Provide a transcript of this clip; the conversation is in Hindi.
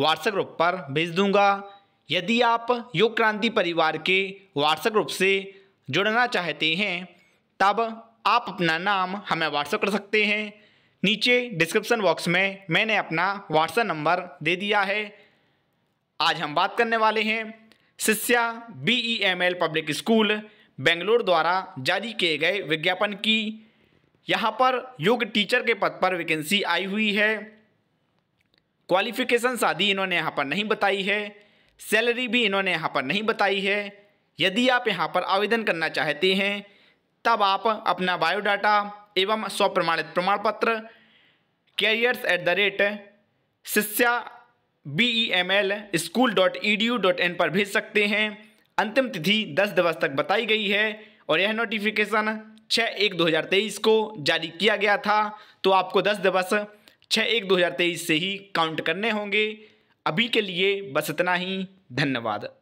व्हाट्सएप ग्रुप पर भेज दूंगा यदि आप योग क्रांति परिवार के व्हाट्सएप ग्रुप से जुड़ना चाहते हैं तब आप अपना नाम हमें व्हाट्सएप कर सकते हैं नीचे डिस्क्रिप्शन बॉक्स में मैंने अपना व्हाट्सएप नंबर दे दिया है आज हम बात करने वाले हैं शिष्या बी पब्लिक स्कूल बेंगलोर द्वारा जारी किए गए विज्ञापन की यहाँ पर योग टीचर के पद पर वैकेंसी आई हुई है क्वालिफिकेशन शादी इन्होंने यहाँ पर नहीं बताई है सैलरी भी इन्होंने यहाँ पर नहीं बताई है यदि आप यहाँ पर आवेदन करना चाहते हैं तब आप अपना बायोडाटा एवं स्वप्रमाणित प्रमाण पत्र careers at the rate Shishya B E M L school dot E D U dot in पर भेज सकते हैं अंतिम तिथि 10 दिवस तक बताई गई है और यह नोटिफिकेशन 6 एक 2023 को जारी किया गया था तो आपको 10 दिवस छः एक दो हज़ार तेईस से ही काउंट करने होंगे अभी के लिए बस इतना ही धन्यवाद